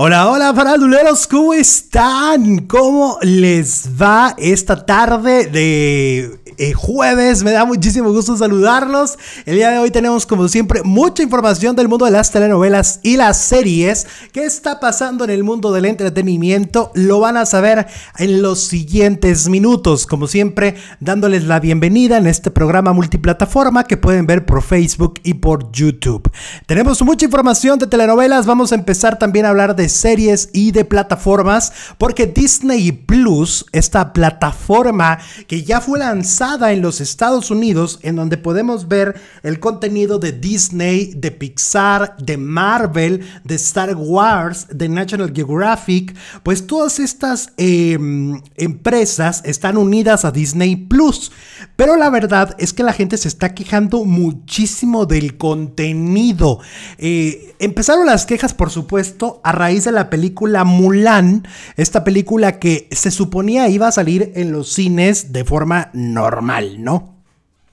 Hola, hola, faranduleros, ¿cómo están? ¿Cómo les va esta tarde de eh, jueves. Me da muchísimo gusto saludarlos. El día de hoy tenemos, como siempre, mucha información del mundo de las telenovelas y las series. ¿Qué está pasando en el mundo del entretenimiento? Lo van a saber en los siguientes minutos. Como siempre, dándoles la bienvenida en este programa multiplataforma que pueden ver por Facebook y por YouTube. Tenemos mucha información de telenovelas. Vamos a empezar también a hablar de series y de plataformas, porque Disney Plus, esta plataforma que ya fue lanzada, en los Estados Unidos, en donde podemos ver el contenido de Disney, de Pixar, de Marvel, de Star Wars, de National Geographic, pues todas estas em, empresas están unidas a Disney Plus. Pero la verdad es que la gente se está quejando muchísimo del contenido. Eh, empezaron las quejas, por supuesto, a raíz de la película Mulan, esta película que se suponía iba a salir en los cines de forma normal normal, ¿no?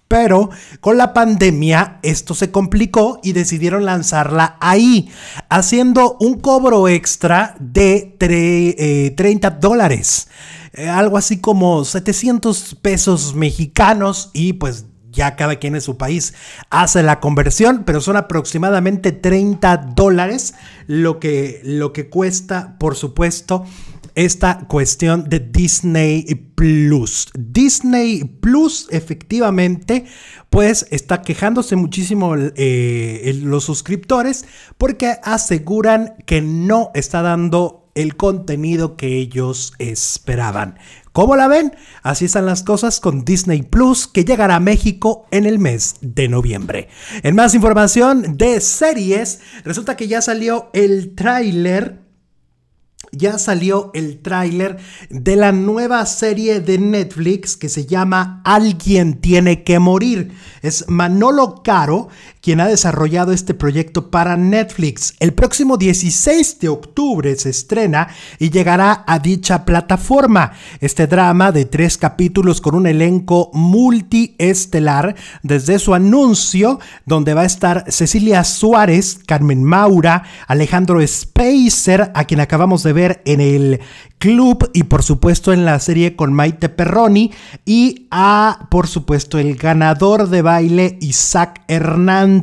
Pero con la pandemia esto se complicó y decidieron lanzarla ahí, haciendo un cobro extra de eh, 30 dólares, eh, algo así como 700 pesos mexicanos y pues ya cada quien en su país hace la conversión, pero son aproximadamente 30 dólares lo que, lo que cuesta, por supuesto, esta cuestión de Disney Plus. Disney Plus efectivamente pues está quejándose muchísimo eh, los suscriptores porque aseguran que no está dando el contenido que ellos esperaban. ¿Cómo la ven? Así están las cosas con Disney Plus que llegará a México en el mes de noviembre. En más información de series, resulta que ya salió el tráiler ya salió el tráiler de la nueva serie de Netflix que se llama Alguien tiene que morir. Es Manolo Caro, quien ha desarrollado este proyecto para Netflix. El próximo 16 de octubre se estrena y llegará a dicha plataforma. Este drama de tres capítulos con un elenco multiestelar desde su anuncio, donde va a estar Cecilia Suárez, Carmen Maura, Alejandro Spacer, a quien acabamos de ver en el club y por supuesto en la serie con Maite Perroni y a por supuesto el ganador de baile Isaac Hernández.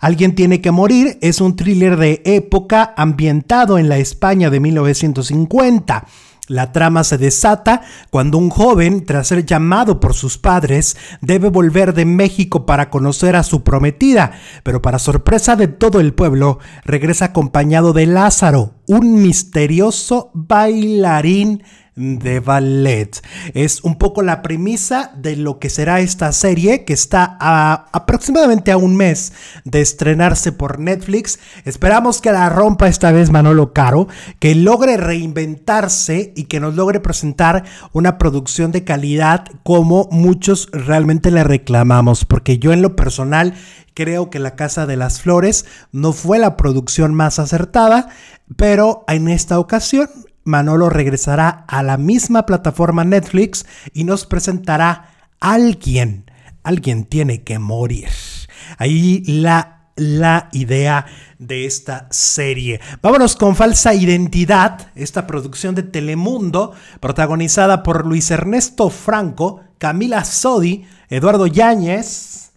Alguien tiene que morir es un thriller de época ambientado en la España de 1950. La trama se desata cuando un joven, tras ser llamado por sus padres, debe volver de México para conocer a su prometida, pero para sorpresa de todo el pueblo, regresa acompañado de Lázaro, un misterioso bailarín de ballet. Es un poco la premisa de lo que será esta serie que está a aproximadamente a un mes de estrenarse por Netflix. Esperamos que la rompa esta vez Manolo Caro, que logre reinventarse y que nos logre presentar una producción de calidad como muchos realmente le reclamamos, porque yo en lo personal creo que La Casa de las Flores no fue la producción más acertada, pero en esta ocasión Manolo regresará a la misma plataforma Netflix y nos presentará alguien. Alguien tiene que morir. Ahí la la idea de esta serie. Vámonos con Falsa Identidad, esta producción de Telemundo, protagonizada por Luis Ernesto Franco, Camila Sodi, Eduardo Yáñez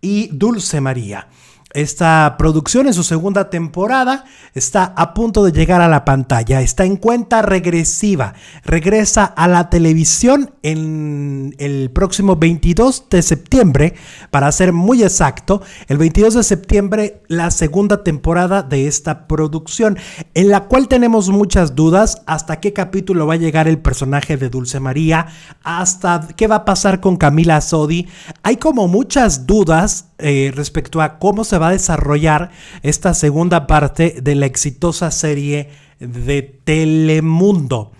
y Dulce María. Esta producción en su segunda temporada está a punto de llegar a la pantalla, está en cuenta regresiva, regresa a la televisión en el próximo 22 de septiembre, para ser muy exacto, el 22 de septiembre la segunda temporada de esta producción, en la cual tenemos muchas dudas hasta qué capítulo va a llegar el personaje de Dulce María, hasta qué va a pasar con Camila Sodi, hay como muchas dudas eh, respecto a cómo se va desarrollar esta segunda parte de la exitosa serie de Telemundo.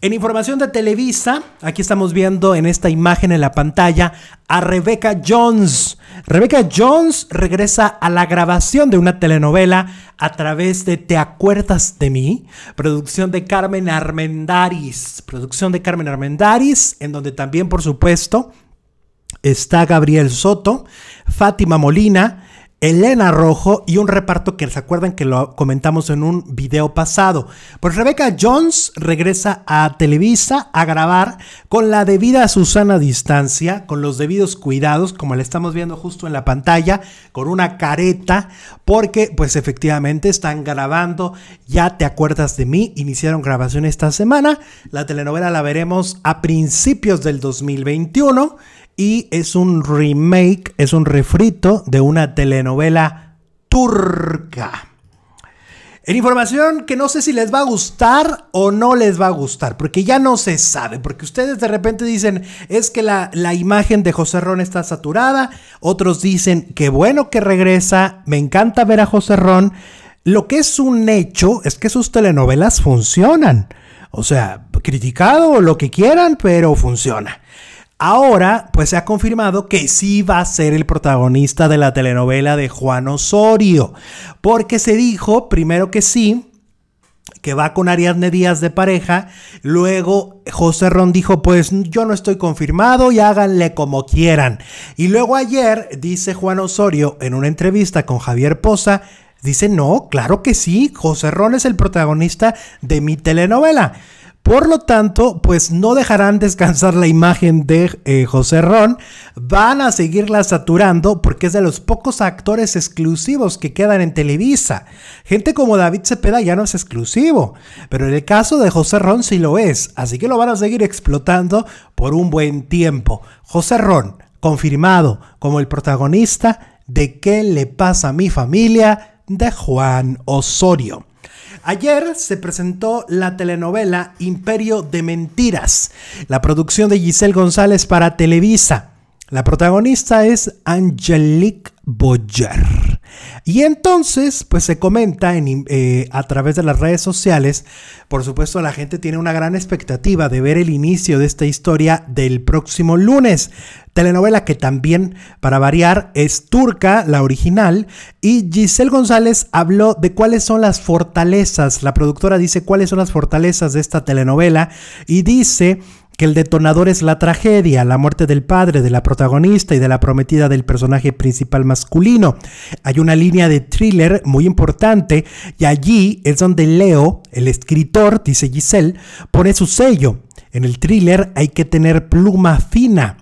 En información de Televisa, aquí estamos viendo en esta imagen en la pantalla a Rebecca Jones. Rebecca Jones regresa a la grabación de una telenovela a través de Te acuerdas de mí, producción de Carmen Armendaris, producción de Carmen Armendaris, en donde también, por supuesto, está Gabriel Soto, Fátima Molina, Elena Rojo y un reparto que se acuerdan que lo comentamos en un video pasado. Pues Rebeca Jones regresa a Televisa a grabar con la debida Susana distancia, con los debidos cuidados, como le estamos viendo justo en la pantalla, con una careta, porque pues efectivamente están grabando, ya te acuerdas de mí, iniciaron grabación esta semana, la telenovela la veremos a principios del 2021 y es un remake, es un refrito de una telenovela turca. En información que no sé si les va a gustar o no les va a gustar, porque ya no se sabe, porque ustedes de repente dicen, es que la, imagen de José Ron está saturada, otros dicen, qué bueno que regresa, me encanta ver a José Ron. Lo que es un hecho es que sus telenovelas funcionan. O sea, criticado o lo que quieran, pero funciona. Ahora, pues se ha confirmado que sí va a ser el protagonista de la telenovela de Juan Osorio, porque se dijo primero que sí, que va con Ariadne Díaz de pareja. Luego José Ron dijo, pues yo no estoy confirmado y háganle como quieran. Y luego ayer dice Juan Osorio en una entrevista con Javier Poza, dice, no, claro que sí, José Ron es el protagonista de mi telenovela. Por lo tanto, pues no dejarán descansar la imagen de eh, José Ron, van a seguirla saturando porque es de los pocos actores exclusivos que quedan en Televisa. Gente como David Cepeda ya no es exclusivo, pero en el caso de José Ron sí lo es, así que lo van a seguir explotando por un buen tiempo. José Ron, confirmado como el protagonista de ¿Qué le pasa a mi familia? de Juan Osorio. Ayer se presentó la telenovela Imperio de Mentiras, la producción de Giselle González para Televisa. La protagonista es Angelique Boyer. Y entonces, pues se comenta eh, a través de las redes sociales, por supuesto la gente tiene una gran expectativa de ver el inicio de esta historia del próximo lunes. Telenovela que también, para variar, es turca, la original, y Giselle González habló de cuáles son las fortalezas, la productora dice cuáles son las fortalezas de esta telenovela y dice el detonador es la tragedia, la muerte del padre, de la protagonista y de la prometida del personaje principal masculino. Hay una línea de thriller muy importante y allí es donde Leo, el escritor, dice Giselle, pone su sello. En el thriller hay que tener pluma fina.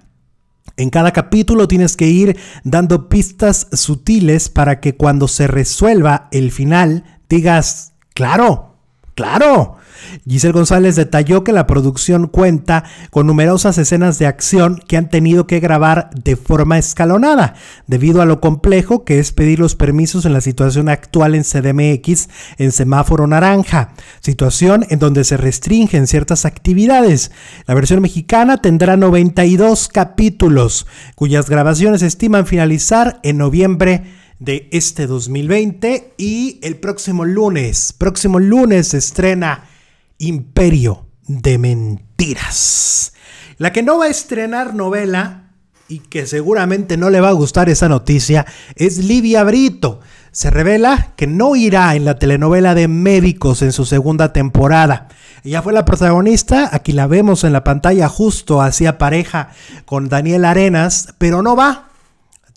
En cada capítulo tienes que ir dando pistas sutiles para que cuando se resuelva el final digas, claro, claro, Giselle González detalló que la producción cuenta con numerosas escenas de acción que han tenido que grabar de forma escalonada, debido a lo complejo que es pedir los permisos en la situación actual en CDMX en semáforo naranja, situación en donde se restringen ciertas actividades. La versión mexicana tendrá 92 capítulos, cuyas grabaciones estiman finalizar en noviembre de este 2020 y el próximo lunes, próximo lunes se estrena Imperio de Mentiras. La que no va a estrenar novela y que seguramente no le va a gustar esa noticia es Livia Brito. Se revela que no irá en la telenovela de Médicos en su segunda temporada. Ella fue la protagonista, aquí la vemos en la pantalla justo hacía pareja con Daniel Arenas, pero no va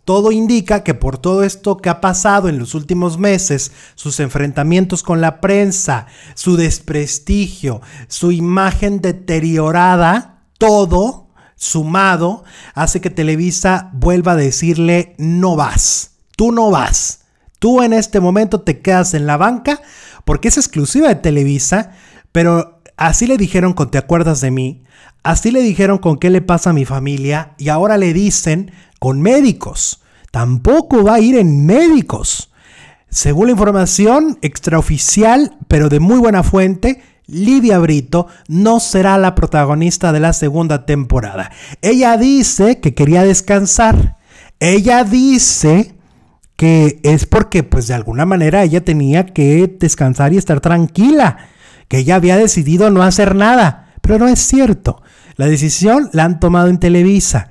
todo indica que por todo esto que ha pasado en los últimos meses, sus enfrentamientos con la prensa, su desprestigio, su imagen deteriorada, todo sumado hace que Televisa vuelva a decirle no vas, tú no vas. Tú en este momento te quedas en la banca porque es exclusiva de Televisa, pero así le dijeron con te acuerdas de mí, así le dijeron con qué le pasa a mi familia y ahora le dicen con médicos. Tampoco va a ir en médicos. Según la información extraoficial, pero de muy buena fuente, Lidia Brito no será la protagonista de la segunda temporada. Ella dice que quería descansar. Ella dice que es porque pues de alguna manera ella tenía que descansar y estar tranquila, que ella había decidido no hacer nada, pero no es cierto. La decisión la han tomado en Televisa.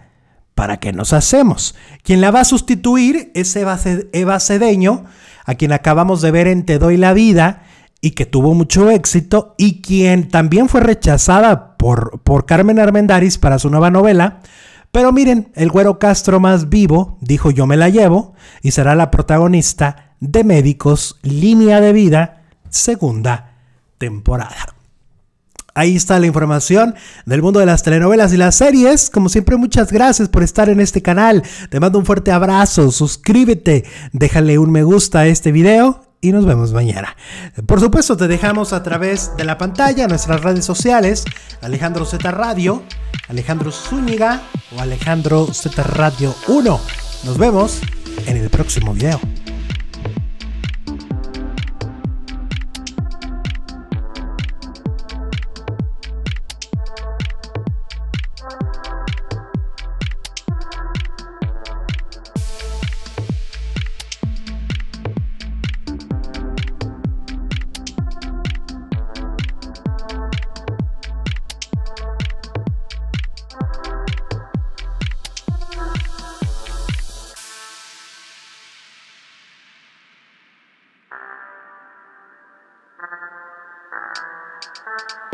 ¿Para qué nos hacemos? Quien la va a sustituir es Eva, Cedeño, a quien acabamos de ver en Te Doy la Vida y que tuvo mucho éxito, y quien también fue rechazada por, Carmen Armendaris para su nueva novela. Pero miren, el güero Castro más vivo dijo yo me la llevo y será la protagonista de Médicos, Línea de Vida, segunda temporada. Ahí está la información del mundo de las telenovelas y las series. Como siempre, muchas gracias por estar en este canal. Te mando un fuerte abrazo, suscríbete, déjale un me gusta a este video y nos vemos mañana. Por supuesto, te dejamos a través de la pantalla nuestras redes sociales, Alejandro Z Radio, Alejandro Zúñiga o Alejandro Z Radio 1. Nos vemos en el próximo video. Thank you.